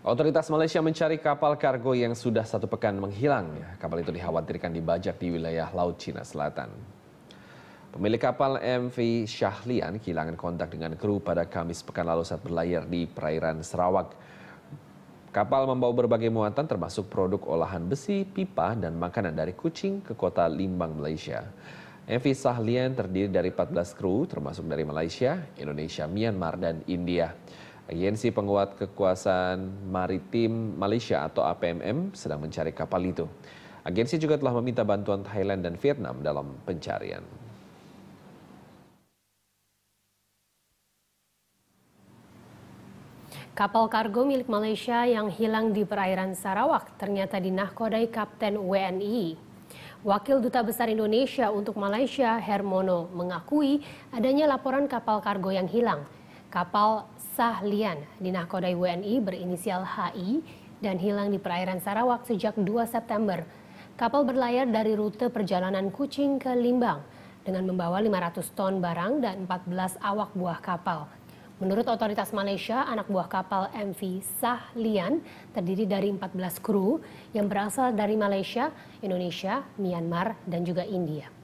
Otoritas Malaysia mencari kapal kargo yang sudah satu pekan menghilang. Kapal itu dikhawatirkan dibajak di wilayah Laut Cina Selatan. Pemilik kapal MV Syahlian kehilangan kontak dengan kru pada Kamis pekan lalu saat berlayar di perairan Sarawak. Kapal membawa berbagai muatan termasuk produk olahan besi, pipa, dan makanan dari kucing ke kota Limbang, Malaysia. MV Syahlian terdiri dari 14 kru termasuk dari Malaysia, Indonesia, Myanmar, dan India. Agensi Penguat Kekuasaan Maritim Malaysia atau APMM sedang mencari kapal itu. Agensi juga telah meminta bantuan Thailand dan Vietnam dalam pencarian. Kapal kargo milik Malaysia yang hilang di perairan Sarawak ternyata dinahkodai Kapten WNI. Wakil Duta Besar Indonesia untuk Malaysia, Hermono, mengakui adanya laporan kapal kargo yang hilang. Kapal Sahlian, dinakodai WNI berinisial HI dan hilang di perairan Sarawak sejak 2 September. Kapal berlayar dari rute perjalanan Kucing ke Limbang dengan membawa 500 ton barang dan 14 awak buah kapal. Menurut otoritas Malaysia, anak buah kapal MV Sahlian terdiri dari 14 kru yang berasal dari Malaysia, Indonesia, Myanmar, dan juga India.